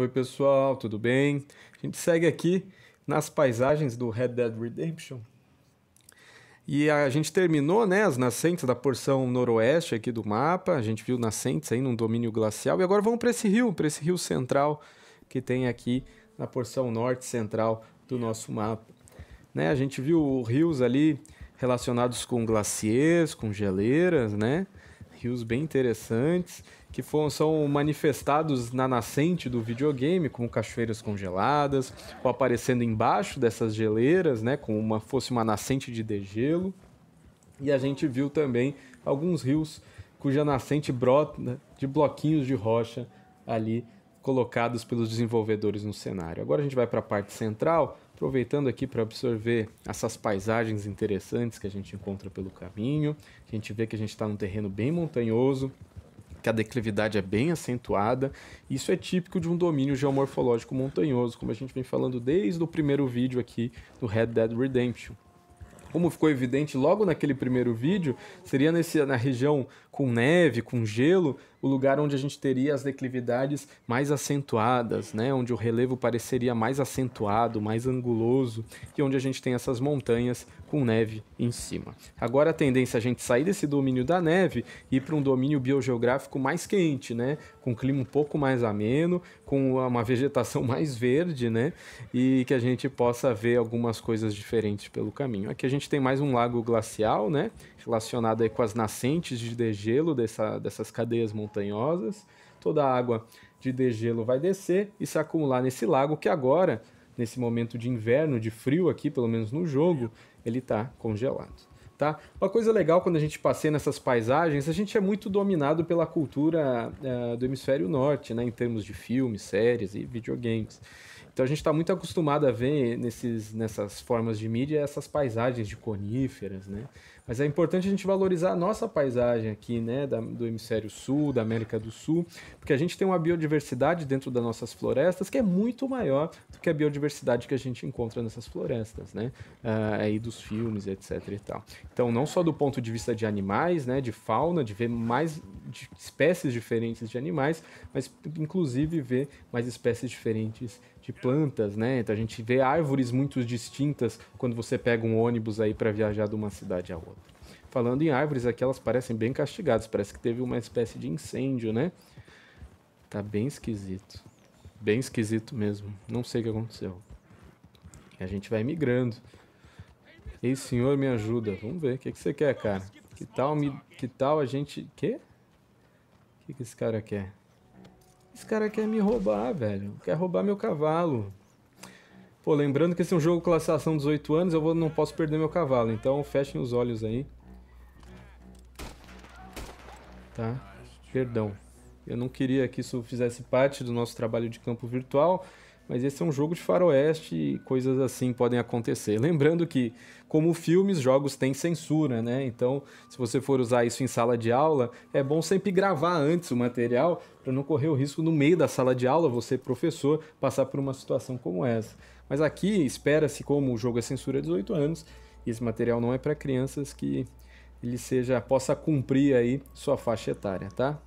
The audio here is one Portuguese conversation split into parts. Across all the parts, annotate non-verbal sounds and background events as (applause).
Oi, pessoal, tudo bem? A gente segue aqui nas paisagens do Red Dead Redemption. E a gente terminou né, as nascentes da porção noroeste aqui do mapa. A gente viu nascentes aí num domínio glacial. E agora vamos para esse rio, para esse rio central que tem aqui na porção norte central do nosso mapa. Né, a gente viu rios ali relacionados com glaciers, com geleiras, né? Rios bem interessantes que foram, são manifestados na nascente do videogame, como cachoeiras congeladas, ou aparecendo embaixo dessas geleiras, né, como uma, fosse uma nascente de degelo. E a gente viu também alguns rios cuja nascente brota né, de bloquinhos de rocha ali colocados pelos desenvolvedores no cenário. Agora a gente vai para a parte central, aproveitando aqui para absorver essas paisagens interessantes que a gente encontra pelo caminho. A gente vê que a gente está num terreno bem montanhoso, que a declividade é bem acentuada. Isso é típico de um domínio geomorfológico montanhoso, como a gente vem falando desde o primeiro vídeo aqui do Red Dead Redemption como ficou evidente logo naquele primeiro vídeo, seria nesse, na região com neve, com gelo, o lugar onde a gente teria as declividades mais acentuadas, né? onde o relevo pareceria mais acentuado, mais anguloso, e onde a gente tem essas montanhas com neve em cima. Agora a tendência é a gente sair desse domínio da neve e ir para um domínio biogeográfico mais quente, né? com um clima um pouco mais ameno, com uma vegetação (laughs) mais verde, né? e que a gente possa ver algumas coisas diferentes pelo caminho. Aqui a gente gente tem mais um lago glacial, né? Relacionado aí com as nascentes de degelo dessa, dessas cadeias montanhosas. Toda a água de degelo vai descer e se acumular nesse lago que agora, nesse momento de inverno, de frio aqui, pelo menos no jogo, ele está congelado. Tá? Uma coisa legal quando a gente passeia nessas paisagens, a gente é muito dominado pela cultura uh, do hemisfério norte, né, em termos de filmes, séries e videogames. Então a gente está muito acostumado a ver nesses, nessas formas de mídia essas paisagens de coníferas, né? Mas é importante a gente valorizar a nossa paisagem aqui, né, da, do hemisfério sul, da América do Sul, porque a gente tem uma biodiversidade dentro das nossas florestas que é muito maior do que a biodiversidade que a gente encontra nessas florestas, né, ah, aí dos filmes, etc e tal. Então, não só do ponto de vista de animais, né, de fauna, de ver mais de espécies diferentes de animais, mas inclusive ver mais espécies diferentes de plantas, né? Então a gente vê árvores muito distintas quando você pega um ônibus aí para viajar de uma cidade a outra. Falando em árvores, aqui elas parecem bem castigadas. Parece que teve uma espécie de incêndio, né? Tá bem esquisito. Bem esquisito mesmo. Não sei o que aconteceu. A gente vai migrando. Ei, senhor, me ajuda. Vamos ver. O que, que você quer, cara? Que tal, me... que tal a gente... Quê? O que, que esse cara quer? Esse cara quer me roubar, velho. Quer roubar meu cavalo. Pô, lembrando que esse é um jogo classificação ação 18 anos, eu vou, não posso perder meu cavalo. Então fechem os olhos aí tá? Perdão. Eu não queria que isso fizesse parte do nosso trabalho de campo virtual, mas esse é um jogo de faroeste e coisas assim podem acontecer. (laughs) Lembrando que, como filmes, jogos têm censura, né? Então, se você for usar isso em sala de aula, é bom sempre gravar antes o material para não correr o risco no meio da sala de aula, você, professor, passar por uma situação como essa. Mas aqui espera-se, como o jogo é censura 18 anos, e esse material não é para crianças que ele seja possa cumprir aí sua faixa etária, tá?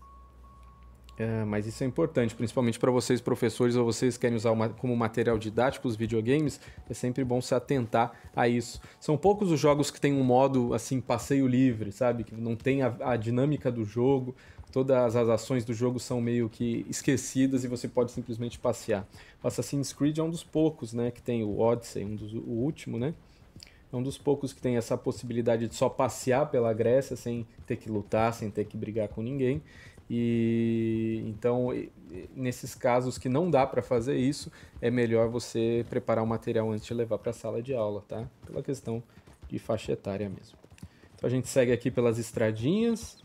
É, mas isso é importante, principalmente para vocês professores ou vocês querem usar uma, como material didático os videogames, é sempre bom se atentar a isso. São poucos os jogos que têm um modo assim passeio livre, sabe, que não tem a, a dinâmica do jogo, todas as ações do jogo são meio que esquecidas e você pode simplesmente passear. O Assassin's Creed é um dos poucos, né, que tem o Odyssey, um dos, o último, né? É um dos poucos que tem essa possibilidade de só passear pela Grécia sem ter que lutar, sem ter que brigar com ninguém. E então, nesses casos que não dá para fazer isso, é melhor você preparar o material antes de levar para a sala de aula, tá? Pela questão de faixa etária mesmo. Então a gente segue aqui pelas estradinhas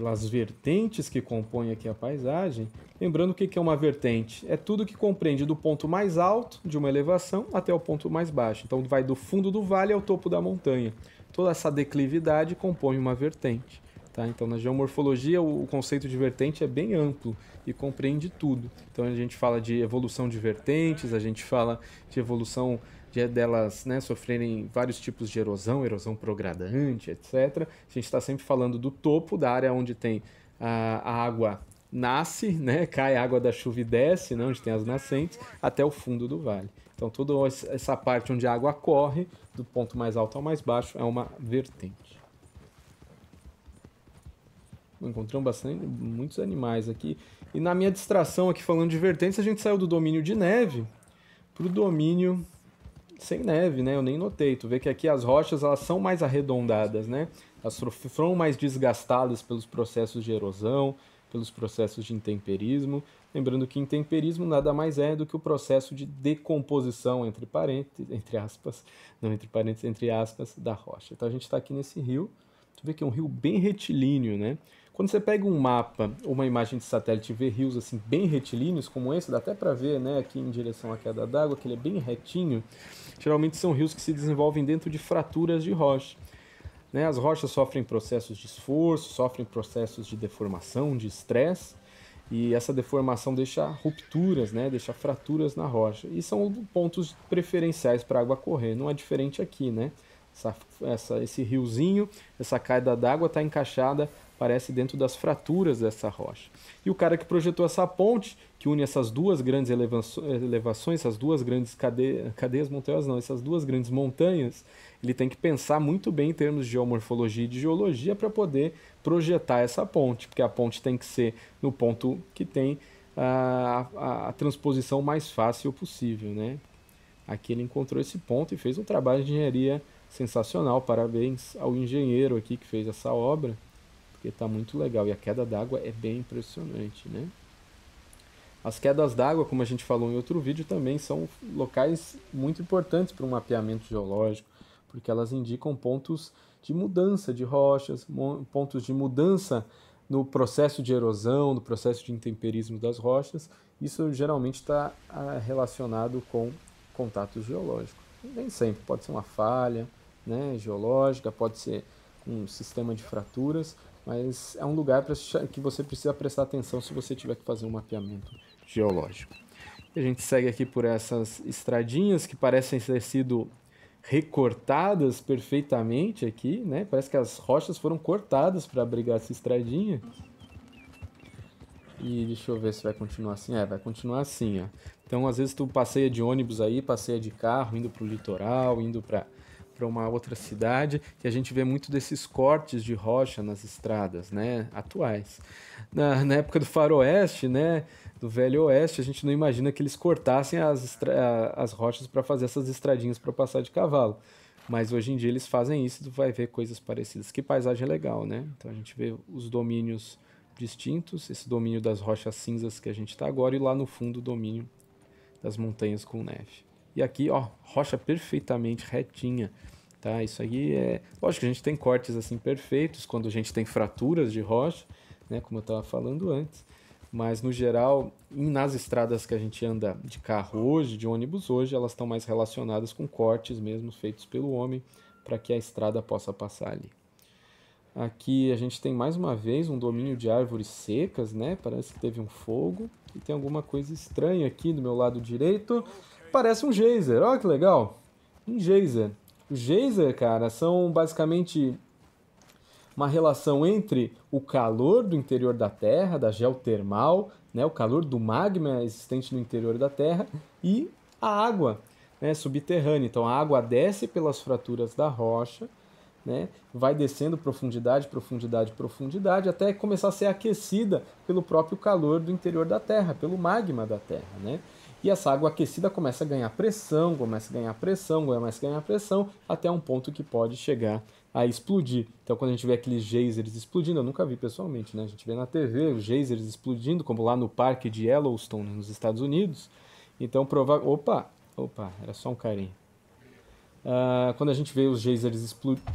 pelas vertentes que compõem aqui a paisagem. Lembrando o que é uma vertente? É tudo que compreende do ponto mais alto de uma elevação até o ponto mais baixo. Então vai do fundo do vale ao topo da montanha. Toda essa declividade compõe uma vertente. Tá? Então na geomorfologia o conceito de vertente é bem amplo e compreende tudo. Então a gente fala de evolução de vertentes, a gente fala de evolução de delas né, sofrerem vários tipos de erosão, erosão progradante, etc. A gente está sempre falando do topo, da área onde tem a, a água nasce, né, (laughs) cai a água da chuva e desce, né, onde tem as nascentes, até o fundo do vale. Então toda essa parte onde a água corre, do ponto mais alto ao mais baixo, é uma vertente. Encontramos bastante, muitos animais aqui. E na minha distração aqui falando de vertentes, a gente saiu do domínio de neve para o domínio sem neve, né? Eu nem notei. Tu vê que aqui as rochas elas são mais arredondadas, né? Elas foram mais desgastadas pelos processos de erosão, pelos processos de intemperismo. Lembrando que intemperismo nada mais é do que o processo de decomposição, entre parênteses, entre aspas, (laughs) não entre parênteses, entre aspas, da rocha. Então a gente está aqui nesse rio, tu vê que é um rio bem retilíneo, né? Quando você pega um mapa ou uma imagem de satélite e vê rios assim bem retilíneos, como esse, dá até para ver né, aqui em direção à queda d'água, que ele é bem retinho, geralmente são rios que se desenvolvem dentro de fraturas de rocha. Né? As rochas sofrem processos de esforço, sofrem processos de deformação, de estresse, e essa deformação deixa rupturas, né? deixa fraturas na rocha. E são pontos preferenciais para a água correr, não é diferente aqui, né? Essa, essa, esse riozinho, essa queda d'água está encaixada parece dentro das fraturas dessa rocha. E o cara que projetou essa ponte, que une essas duas grandes elevações, essas duas grandes cade... cadeias montanhosas, não, essas duas grandes montanhas, ele tem que pensar muito bem em termos de geomorfologia e de geologia para poder projetar essa ponte, porque a ponte tem que ser no ponto que tem a, a, a transposição mais fácil possível, né? Aqui ele encontrou esse ponto e fez um trabalho de engenharia sensacional. Parabéns ao engenheiro aqui que fez essa obra porque está muito legal. E a queda d'água é bem impressionante, né? As quedas d'água, como a gente falou em outro vídeo, também são locais muito importantes para o mapeamento geológico, porque elas indicam pontos de mudança de rochas, pontos de mudança no processo de erosão, no processo de intemperismo das rochas. Isso geralmente está ah, relacionado com contato geológico. Nem sempre, pode ser uma falha né, geológica, pode ser um sistema de fraturas, mas é um lugar que você precisa prestar atenção se você tiver que fazer um mapeamento geológico. a gente segue aqui por essas estradinhas que parecem ter sido recortadas perfeitamente aqui, né? Parece que as rochas foram cortadas para abrigar essa estradinha. E deixa eu ver se vai continuar assim. É, vai continuar assim, ó. Então, às vezes tu passeia de ônibus aí, passeia de carro, indo pro litoral, indo para para uma outra cidade, que a gente vê muito desses cortes de rocha nas estradas, né, atuais. Na, na época do faroeste, né, do velho oeste, a gente não imagina que eles cortassem as, as rochas para fazer essas estradinhas para passar de cavalo. Mas hoje em dia eles fazem isso, e vai ver coisas parecidas. Que paisagem legal, né? Então a gente vê os domínios distintos, esse domínio das rochas cinzas que a gente está agora e lá no fundo o domínio das montanhas com neve. E aqui, ó, rocha perfeitamente retinha. Tá? Isso aí é. Lógico que a gente tem cortes assim perfeitos quando a gente tem fraturas de rocha, né? Como eu estava falando antes. Mas no geral, nas estradas que a gente anda de carro hoje, de ônibus hoje, elas estão mais relacionadas com cortes mesmo feitos pelo homem para que a estrada possa passar ali. Aqui a gente tem mais uma vez um domínio de árvores secas, né? Parece que teve um fogo. E tem alguma coisa estranha aqui do meu lado direito parece um geyser. Olha que legal. Um geyser. Os geyser, cara, são basicamente uma relação entre o calor do interior da Terra, da geotermal, né, o calor do magma existente no interior da Terra, e a água né, subterrânea. Então a água desce pelas fraturas da rocha, né, vai descendo profundidade, profundidade, profundidade, até começar a ser aquecida pelo próprio calor do interior da Terra, pelo magma da Terra. Né? E essa água aquecida começa a ganhar pressão, começa a ganhar pressão, começa a ganhar pressão, até um ponto que pode chegar a explodir. Então, quando a gente vê aqueles geysers explodindo, eu nunca vi pessoalmente, né? A gente vê na TV os geysers explodindo, como lá no parque de Yellowstone, nos Estados Unidos. Então, prova... Opa! Opa, era só um carinha. Uh, quando a gente vê os geysers explodindo,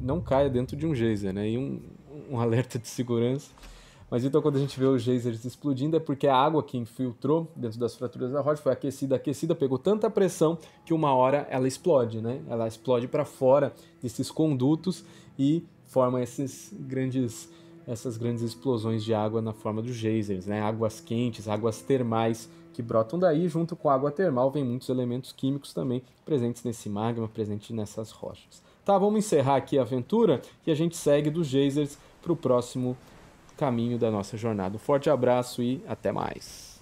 não caia dentro de um geyser, né? E um, um alerta de segurança mas então quando a gente vê os geysers explodindo é porque a água que infiltrou dentro das fraturas da rocha foi aquecida, aquecida, pegou tanta pressão que uma hora ela explode, né? Ela explode para fora desses condutos e forma esses grandes essas grandes explosões de água na forma dos geysers, né? Águas quentes, águas termais que brotam daí, junto com a água termal vem muitos elementos químicos também presentes nesse magma, presente nessas rochas. Tá, vamos encerrar aqui a aventura e a gente segue dos geysers para o próximo caminho da nossa jornada. Um forte abraço e até mais.